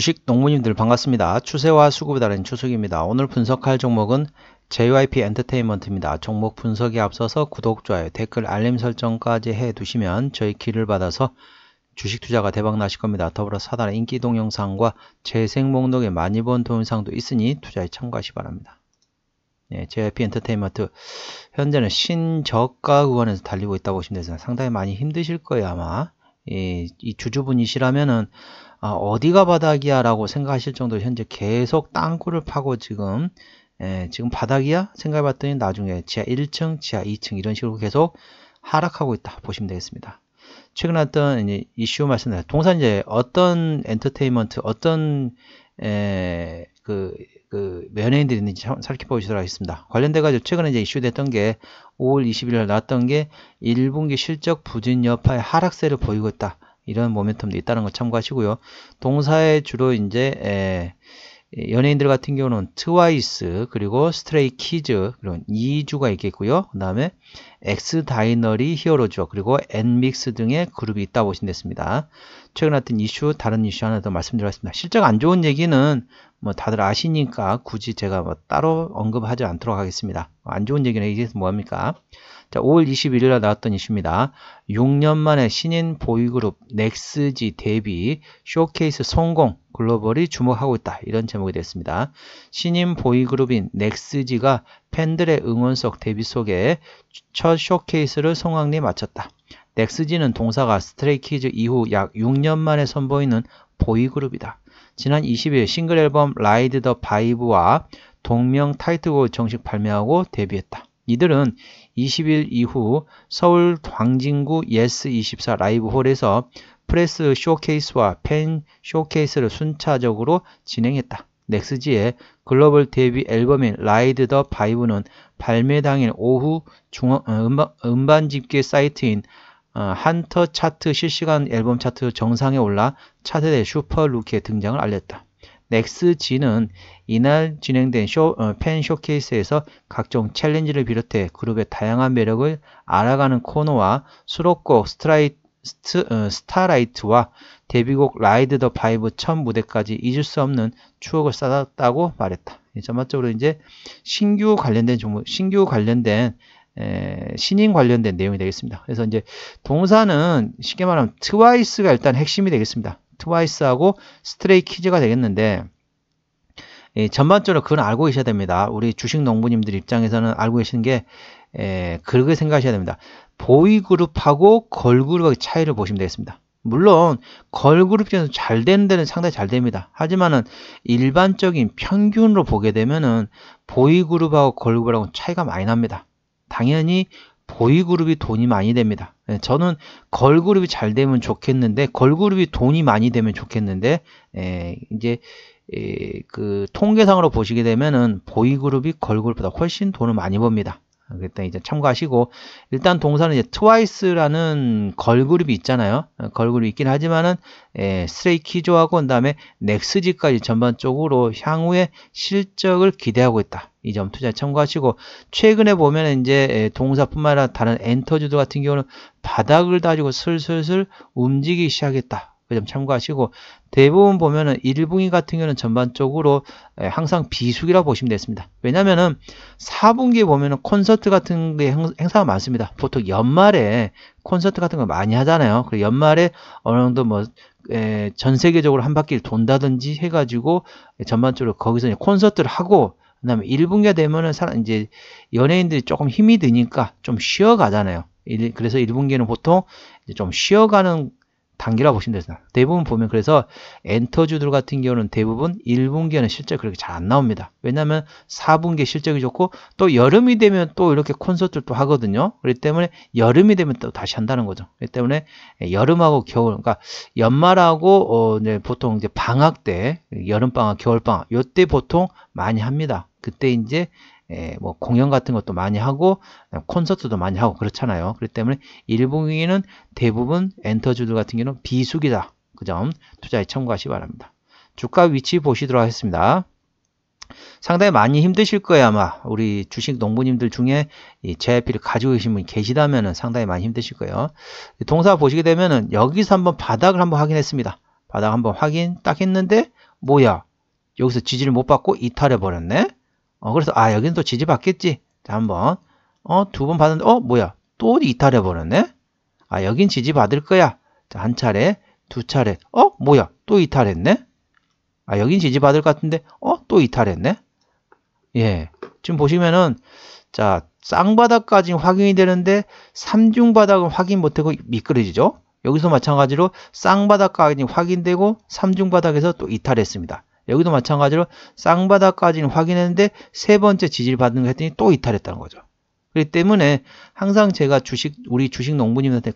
주식 농부님들 반갑습니다. 추세와 수급에 따른 추석입니다. 오늘 분석할 종목은 JYP 엔터테인먼트입니다. 종목 분석에 앞서서 구독, 좋아요, 댓글, 알림 설정까지 해두시면 저희 길을 받아서 주식 투자가 대박 나실 겁니다. 더불어 사단의 인기 동영상과 재생 목록에 많이 본 동영상도 있으니 투자에 참고하시 기 바랍니다. 네, JYP 엔터테인먼트 현재는 신저가 구간에서 달리고 있다고 보시면 되지만 상당히 많이 힘드실 거예요 아마 이, 이 주주분이시라면은 아, 어디가 바닥이야 라고 생각하실 정도로 현재 계속 땅굴을 파고 지금 예, 지금 바닥이야 생각해봤더니 나중에 지하 1층 지하 2층 이런 식으로 계속 하락하고 있다 보시면 되겠습니다 최근에 어떤 이슈 말씀드 동산 이제 어떤 엔터테인먼트 어떤 에, 예, 그, 그 연예인들이 있는지 살펴보시도록 하겠습니다. 관련돼 가지고 최근에 이제 이슈됐던 게 5월 2 1일날 나왔던 게 1분기 실적 부진 여파의 하락세를 보이고 있다. 이런 모멘텀도 있다는 거 참고하시고요. 동사에 주로 이제 에, 연예인들 같은 경우는 트와이스 그리고 스트레이 키즈 그런 이주가 있겠고요. 그 다음에 엑스 다이너리 히어로즈 그리고 엔믹스 등의 그룹이 있다 고 보시면 됐습니다. 최근 같은 이슈, 다른 이슈 하나 더말씀드렸습니다 실적 안 좋은 얘기는 뭐 다들 아시니까 굳이 제가 뭐 따로 언급하지 않도록 하겠습니다. 안 좋은 얘기는 이게 뭐합니까? 자, 5월 21일 날 나왔던 이슈입니다. 6년 만에 신인 보이그룹 넥스지 데뷔 쇼케이스 성공 글로벌이 주목하고 있다. 이런 제목이 됐습니다. 신인 보이그룹인 넥스지가 팬들의 응원 속 데뷔 속에 첫 쇼케이스를 성황리에 마쳤다. 넥스지는 동사가 스트레이키즈 이후 약 6년 만에 선보이는 보이그룹이다. 지난 20일 싱글 앨범 라이드 더 바이브와 동명 타이틀곡 정식 발매하고 데뷔했다. 이들은 20일 이후 서울 광진구 예스24 라이브홀에서 프레스 쇼케이스와 팬 쇼케이스를 순차적으로 진행했다. 넥스지의 글로벌 데뷔 앨범인 라이드 더 바이브는 발매 당일 오후 중앙, 음반, 음반 집계 사이트인 어, 한터 차트 실시간 앨범 차트 정상에 올라 차트대 슈퍼 루키의 등장을 알렸다. 넥스진은 이날 진행된 쇼, 어, 팬 쇼케이스에서 각종 챌린지를 비롯해 그룹의 다양한 매력을 알아가는 코너와 수록곡 스트라이트, 어, 스타라이트와 데뷔곡 라이드 더 바이브 첫 무대까지 잊을 수 없는 추억을 쌓았다고 말했다. 전반적으로 이제 신규 관련된 종목, 신규 관련된 신인 관련된 내용이 되겠습니다. 그래서 이제 동사는 쉽게 말하면 트와이스가 일단 핵심이 되겠습니다. 트와이스하고 스트레이 키즈가 되겠는데 예, 전반적으로 그건 알고 계셔야 됩니다. 우리 주식 농부님들 입장에서는 알고 계시는 게 에, 그렇게 생각하셔야 됩니다. 보이그룹하고 걸그룹의 차이를 보시면 되겠습니다. 물론 걸그룹 중에서 잘 되는 데는 상당히 잘 됩니다. 하지만은 일반적인 평균으로 보게 되면은 보이그룹하고 걸그룹하고 차이가 많이 납니다. 당연히 보이그룹이 돈이 많이 됩니다. 예, 저는 걸그룹이 잘 되면 좋겠는데 걸그룹이 돈이 많이 되면 좋겠는데 에, 예, 이제 에, 예, 그 통계상으로 보시게 되면은 보이그룹이 걸그룹보다 훨씬 돈을 많이 법니다. 그랬더니 이제 참고하시고 일단 동사는 이제 트와이스라는 걸그룹이 있잖아요. 어, 걸그룹이 있긴 하지만은 예, 스트레이 키즈하고 그다음에 넥스지까지 전반적으로 향후에 실적을 기대하고 있다. 이 점 투자 참고하시고 최근에 보면 이제 예, 동사뿐만 아니라 다른 엔터즈도 같은 경우는 바닥을 다지고 슬슬슬 움직이기 시작했다. 그점 참고하시고 대부분 보면은 1분기 같은 경우는 전반적으로 항상 비수기라고 보시면 되겠습니다. 왜냐면은 사분기에 보면은 콘서트 같은 게 행사가 많습니다. 보통 연말에 콘서트 같은 거 많이 하잖아요. 그리고 연말에 어느 정도 뭐 전 세계적으로 한 바퀴를 돈다든지 해가지고 전반적으로 거기서 콘서트를 하고 그다음에 1분기가 되면은 사람 이제 연예인들이 조금 힘이 드니까 좀 쉬어가잖아요. 그래서 1분기는 보통 좀 쉬어가는 단기라고 보시면 되잖아. 대부분 보면 그래서 엔터주들 같은 경우는 대부분 1분기에는 실적 그렇게 잘 안 나옵니다. 왜냐하면 4분기 실적이 좋고 또 여름이 되면 또 이렇게 콘서트를 또 하거든요. 그렇기 때문에 여름이 되면 또 다시 한다는 거죠. 그렇기 때문에 여름하고 겨울, 그러니까 연말하고 어 이제 보통 이제 방학 때 여름 방학, 겨울 방학 요때 보통 많이 합니다. 그때 이제 예, 뭐 공연 같은 것도 많이 하고 콘서트도 많이 하고 그렇잖아요. 그렇기 때문에 일봉위는 대부분 엔터주들 같은 경우는 비수기다. 그 점 투자에 참고하시기 바랍니다. 주가 위치 보시도록 하겠습니다. 상당히 많이 힘드실 거예요 아마 우리 주식 농부님들 중에 이 JIP를 가지고 계신 분이 계시다면 상당히 많이 힘드실 거예요 동사 보시게 되면은 여기서 한번 바닥을 한번 확인했습니다 바닥 한번 확인 딱 했는데 뭐야 여기서 지지를 못 받고 이탈해 버렸네 어, 그래서 아 여긴 또 지지받겠지. 자 한번 어 두 번 받았는데 어 뭐야 또 이탈해 버렸네. 아 여긴 지지받을 거야. 자 한 차례 두 차례 어 뭐야 또 이탈했네. 아 여긴 지지받을 것 같은데 어 또 이탈했네. 예 지금 보시면은 자 쌍바닥까지 확인이 되는데 삼중바닥은 확인 못하고 미끄러지죠. 여기서 마찬가지로 쌍바닥까지 확인되고 삼중바닥에서 또 이탈했습니다. 여기도 마찬가지로 쌍바닥까지는 확인했는데 세 번째 지지를 받는 거 했더니 또 이탈했다는 거죠. 그렇기 때문에 항상 제가 주식 우리 주식 농부님한테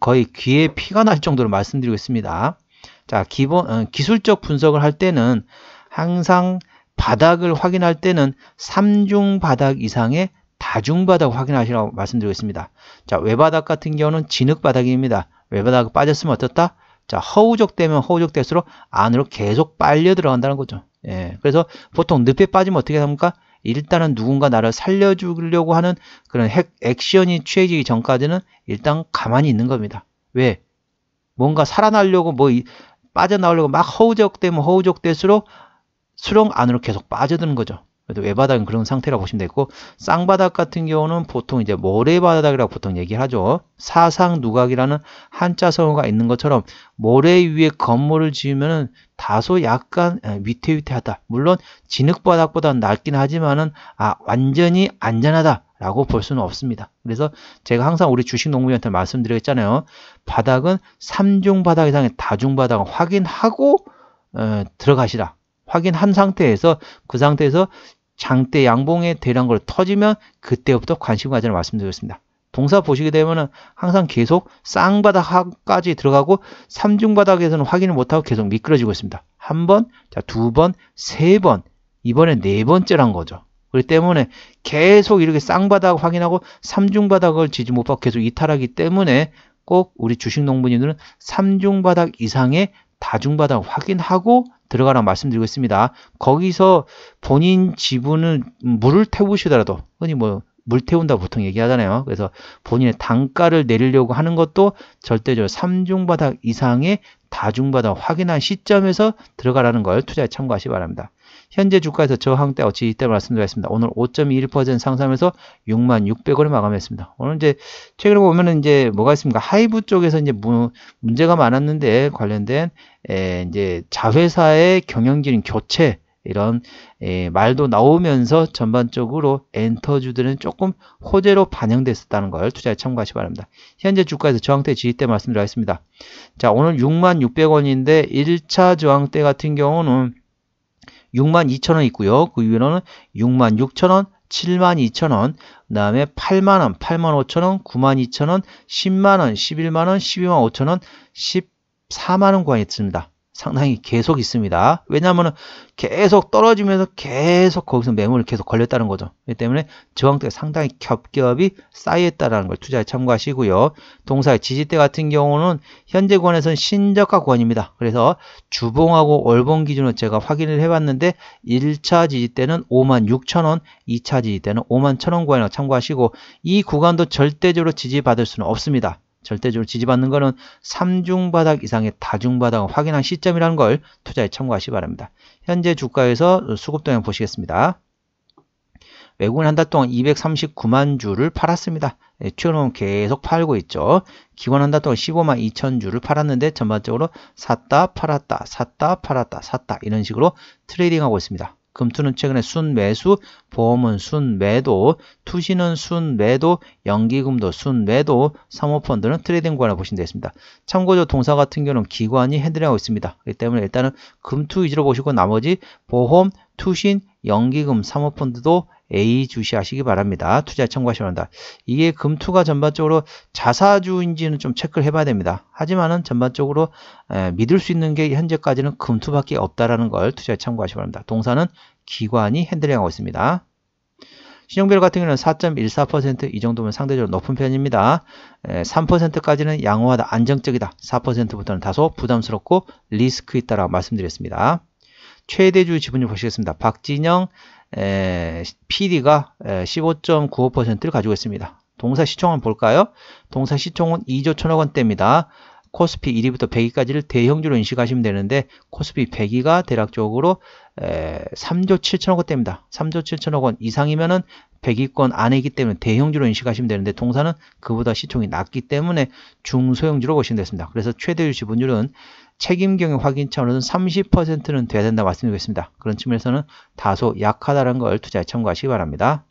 거의 귀에 피가 날 정도로 말씀드리고 있습니다. 자, 기본 어, 기술적 분석을 할 때는 항상 바닥을 확인할 때는 3중 바닥 이상의 다중 바닥 확인하시라고 말씀드리고 있습니다. 자, 외바닥 같은 경우는 진흙 바닥입니다. 외바닥 빠졌으면 어떻다? 자, 허우적되면 허우적될수록 안으로 계속 빨려 들어간다는 거죠. 예. 그래서 보통 늪에 빠지면 어떻게 합니까? 일단은 누군가 나를 살려주려고 하는 그런 핵, 액션이 취해지기 전까지는 일단 가만히 있는 겁니다. 왜? 뭔가 살아나려고 뭐 빠져나오려고 막 허우적되면 허우적될수록 수렁 안으로 계속 빠져드는 거죠. 외바닥은 그런 상태라고 보시면 되고 겠 쌍바닥 같은 경우는 보통 이제 모래바닥이라고 보통 얘기를 하죠. 사상 누각이라는 한자 성어가 있는 것처럼 모래 위에 건물을 지으면은 다소 약간 위태위태하다. 물론 진흙바닥보다는 낫긴 하지만은 아 완전히 안전하다. 라고 볼 수는 없습니다. 그래서 제가 항상 우리 주식 농부한테 말씀드렸잖아요. 바닥은 3중 바닥 이상의 다중 바닥을 확인하고 어, 들어가시라. 확인한 상태에서 그 상태에서 장대 양봉에 대량 걸 터지면 그때부터 관심 가지는 말씀드렸습니다. 동사 보시게 되면은 항상 계속 쌍바닥까지 들어가고 삼중바닥에서는 확인을 못하고 계속 미끄러지고 있습니다. 한 번, 자, 두 번, 세 번, 이번에 네 번째란 거죠. 그렇기 때문에 계속 이렇게 쌍바닥 확인하고 삼중바닥을 지지 못 받고 계속 이탈하기 때문에 꼭 우리 주식농부님들은 삼중바닥 이상의 다중바닥 확인하고 들어가라고 말씀드리고 있습니다. 거기서 본인 지분은 물을 태우시더라도 흔히 뭐물 태운다 보통 얘기하잖아요. 그래서 본인의 단가를 내리려고 하는 것도 절대적으로 3중바닥 이상의 다중바닥 확인한 시점에서 들어가라는 걸 투자에 참고하시 기 바랍니다. 현재 주가에서 저항때 어치 이때 말씀드렸습니다. 오늘 5.21% 상승하면서 6만6 0 0원을 마감했습니다. 오늘 이제 최근에 보면은 이제 뭐가 있습니까? 하이브 쪽에서 이제 무, 문제가 많았는데 관련된 에, 이제 자회사의 경영진 교체 이런 에, 말도 나오면서 전반적으로 엔터주들은 조금 호재로 반영됐었다는 걸 투자에 참고하시 기 바랍니다. 현재 주가에서 저항대 지지때말씀드렸습니다자 오늘 6만6 0 0원인데 1차 저항대 같은 경우는 62,000원 있고요. 그 위로는 66,000원, 72,000원, 그 다음에 8만원, 85,000원, 92,000원, 10만원, 11만원, 12만 5 0원 14만원 구간이 있습니다. 상당히 계속 있습니다. 왜냐하면 계속 떨어지면서 계속 거기서 매물을 계속 걸렸다는 거죠. 그렇기 때문에 저항대가 상당히 겹겹이 쌓여있다라는걸 투자에 참고하시고요. 동사의 지지대 같은 경우는 현재 권에서는 신저가 권입니다. 그래서 주봉하고 월봉 기준으로 제가 확인을 해봤는데 1차 지지대는 5만6천원 2차 지지대는 5만1천0 0원 권이라고 참고하시고 이 구간도 절대적으로 지지받을 수는 없습니다. 절대적으로 지지받는 것은 3중 바닥 이상의 다중 바닥을 확인한 시점이라는 걸 투자에 참고하시기 바랍니다. 현재 주가에서 수급 동향 보시겠습니다. 외국은 한달 동안 239만 주를 팔았습니다. 예, 최근은 계속 팔고 있죠. 기관 한 달 동안 15만 2천 주를 팔았는데 전반적으로 샀다 팔았다 샀다 팔았다 샀다 이런 식으로 트레이딩하고 있습니다. 금투는 최근에 순매수, 보험은 순매도, 투시는 순매도, 연기금도 순매도, 사모펀드는 트레이딩 관을 보시면 되겠습니다. 참고로 동사 같은 경우는 기관이 핸들링하고 있습니다. 그렇기 때문에 일단은 금투 위주로 보시고 나머지 보험, 투신, 연기금 사모펀드도 A 주시하시기 바랍니다. 투자 에참고하시기 바랍니다. 이게 금투가 전반적으로 자사주인지는 좀 체크를 해봐야 됩니다. 하지만은 전반적으로 에, 믿을 수 있는 게 현재까지는 금투밖에 없다라는 걸 투자 에참고하시기 바랍니다. 동사는 기관이 핸들링하고 있습니다. 신용별 같은 경우는 4.14%이 정도면 상대적으로 높은 편입니다. 3%까지는 양호하다, 안정적이다. 4%부터는 다소 부담스럽고 리스크 있다라고 말씀드렸습니다. 최대주 지분율 보시겠습니다. 박진영 에, PD가 15.95%를 가지고 있습니다. 동사 시총은 볼까요? 동사 시총은 2조 1 천억 원대입니다. 코스피 1위부터 100위까지를 대형주로 인식하시면 되는데 코스피 100위가 대략적으로 에, 3조 7천억 원대입니다. 3조 7천억 원 이상이면은 100위권 안에이기 때문에 대형주로 인식하시면 되는데 동사는 그보다 시총이 낮기 때문에 중소형주로 보시면 되겠습니다. 그래서 최대율 지분율은 책임경영 확인 차원에서는 30%는 돼야 된다 말씀드리겠습니다. 그런 측면에서는 다소 약하다는 걸 투자에 참고하시기 바랍니다.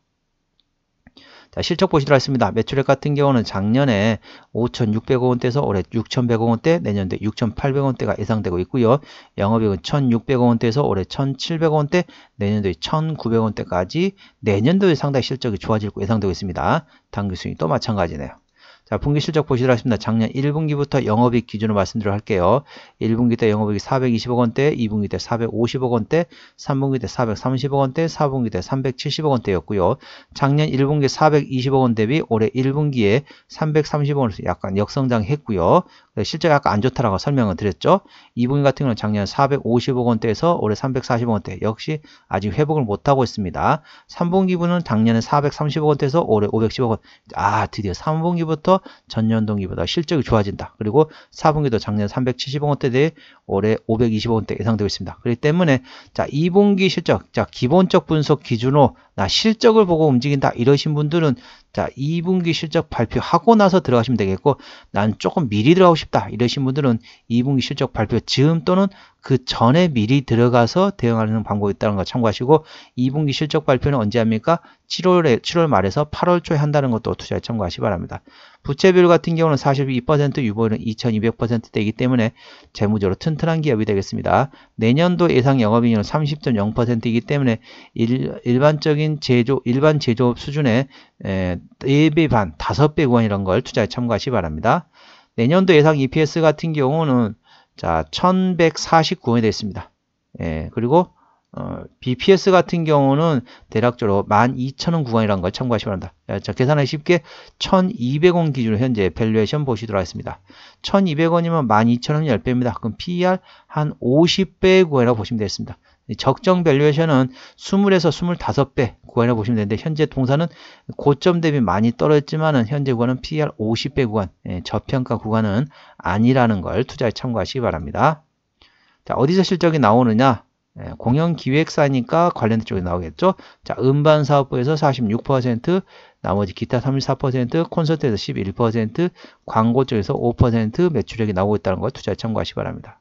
자, 실적 보시도록 하겠습니다. 매출액 같은 경우는 작년에 5,600억 원대에서 올해 6,100억 원대, 내년도에 6,800억 원대가 예상되고 있고요. 영업이익은 1,600억 원대에서 올해 1,700억 원대, 내년도에 1,900억 원대까지 내년도에 상당히 실적이 좋아질 거 예상되고 있습니다. 당기순이또 마찬가지네요. 자, 분기 실적 보시라하십니다 작년 1분기부터 영업이익 기준으로 말씀드려 할게요. 1분기 때영업이익 420억 원대, 2분기 때 450억 원대, 3분기 때 430억 원대, 4분기 때 370억 원대였고요. 작년 1분기 420억 원 대비 올해 1분기에 330억 원에서 약간 역성장했고요. 실제 약간 안 좋다라고 설명을 드렸죠. 2분기 같은 경우는 작년 450억 원대에서 올해 340억 원대 역시 아직 회복을 못하고 있습니다. 3분기분은 작년에 430억 원대에서 올해 510억 원. 아 드디어 3분기부터 전년 동기보다 실적이 좋아진다. 그리고 4분기도 작년 370억 원대 대 올해 520억 원대 예상되고 있습니다. 그렇기 때문에 자 2분기 실적, 자 기본적 분석 기준으로 나 실적을 보고 움직인다 이러신 분들은 자, 2분기 실적 발표하고 나서 들어가시면 되겠고, 난 조금 미리 들어가고 싶다. 이러신 분들은 2분기 실적 발표 즈음 또는 그 전에 미리 들어가서 대응하는 방법이 있다는 거 참고하시고, 2분기 실적 발표는 언제 합니까? 7월에, 7월 말에서 8월 초에 한다는 것도 투자에 참고하시 기 바랍니다. 부채 비율 같은 경우는 42%, 유보율은 2200%대이기 때문에 재무적으로 튼튼한 기업이 되겠습니다. 내년도 예상 영업이익은 30.0%이기 때문에 일, 반적인 제조, 일반 제조업 수준의 에, 4배 반, 5배 구 원이란 걸 투자에 참고하시기 바랍니다. 내년도 예상 EPS 같은 경우는 자 1149원이 되겠습니다. 예, 그리고 어, BPS 같은 경우는 대략적으로 12,000원 구간이라는 걸 참고하시기 바랍니다. 예, 자, 계산하기 쉽게 1,200원 기준으로 현재 밸류에이션 보시도록 하겠습니다. 1,200원이면 1 2 0 0 0원 10배입니다. 그럼 PER 한 50배 구간이라고 보시면 되겠습니다. 적정 밸류에이션은 20에서 25배 구간에 보시면 되는데 현재 동사는 고점 대비 많이 떨어졌지만은 현재 구간은 p r 50배 구간 예, 저평가 구간은 아니라는 걸 투자에 참고하시기 바랍니다. 자 어디서 실적이 나오느냐 예, 공영기획사니까 관련 된 쪽에 나오겠죠. 자 음반사업부에서 46% 나머지 기타 34% 콘서트에서 11% 광고 쪽에서 5% 매출액이 나오고 있다는 걸 투자에 참고하시기 바랍니다.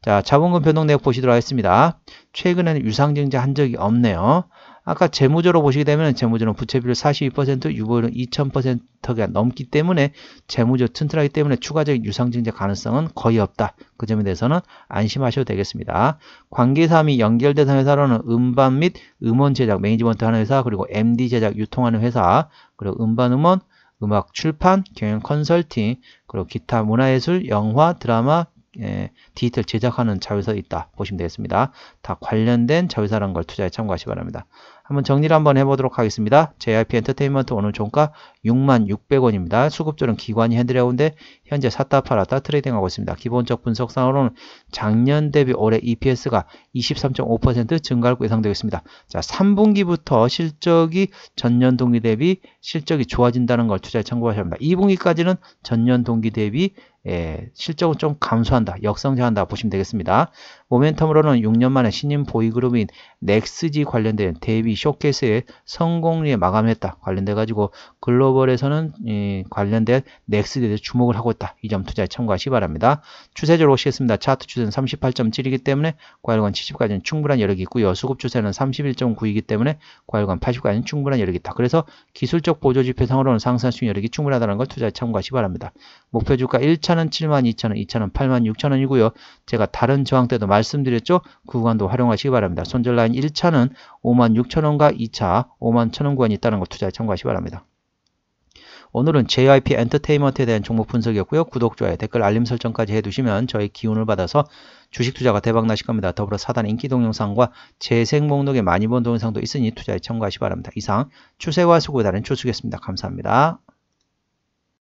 자, 자본금 변동 내역 보시도록 하겠습니다. 최근에는 유상증자 한 적이 없네요. 아까 재무조로 보시게 되면 재무조는 부채비율 42%, 유보율은 2000%가 넘기 때문에 재무조 튼튼하기 때문에 추가적인 유상증자 가능성은 거의 없다. 그 점에 대해서는 안심하셔도 되겠습니다. 관계사 및 연결대상 회사로는 음반 및 음원 제작, 매니지먼트 하는 회사, 그리고 MD 제작 유통하는 회사, 그리고 음반 음원, 음악 출판, 경영 컨설팅, 그리고 기타 문화예술, 영화, 드라마, 예, 디지털 제작하는 자회사 있다 보시면 되겠습니다. 다 관련된 자회사라는 걸 투자에 참고하시 기 바랍니다. 한번 정리를 한번 해보도록 하겠습니다. JIP 엔터테인먼트 오늘 종가 66,600원입니다. 수급절는 기관이 핸들해온데 현재 샀다 팔았다 트레이딩하고 있습니다. 기본적 분석상으로는 작년 대비 올해 EPS가 23.5% 증가할 거 예상되고 있습니다. 자, 3분기부터 실적이 전년 동기 대비 실적이 좋아진다는 걸 투자에 참고하셔야 합니다. 2분기까지는 전년 동기 대비 예, 실적은 좀 감소한다, 역성장한다 보시면 되겠습니다. 모멘텀으로는 6년 만에 신인 보이그룹인 넥스지 관련된 대비 쇼케이스에 성공리에 마감했다. 관련돼가지고 글로벌에서는 예, 관련된 넥스지에 대해 주목을 하고 있다. 이 점 투자에 참고하시기 바랍니다. 추세적으로 오시겠습니다. 차트 추세는 38.7이기 때문에 과열관 70까지는 충분한 여력이 있고요. 수급 추세는 31.9이기 때문에 과열관 80까지는 충분한 여력이 있다. 그래서 기술적 실적 보조 지표상으로는 상승 수익 률이 충분하다는 걸 투자에 참고하시기 바랍니다. 목표 주가 1차는 72,000원, 2차는 86,000원이고요. 제가 다른 저항 때도 말씀드렸죠. 그 구간도 활용하시기 바랍니다. 손절 라인 1차는 56,000원과 2차 51,000원 구간이 있다는 걸 투자에 참고하시기 바랍니다. 오늘은 JYP 엔터테인먼트에 대한 종목 분석이었고요. 구독, 좋아요, 댓글, 알림 설정까지 해두시면 저희 기운을 받아서 주식 투자가 대박 나실 겁니다. 더불어 사단 인기 동영상과 재생 목록에 많이 본 동영상도 있으니 투자에 참고하시 기 바랍니다. 이상 추세와 수고에 다른 추수겠습니다. 감사합니다.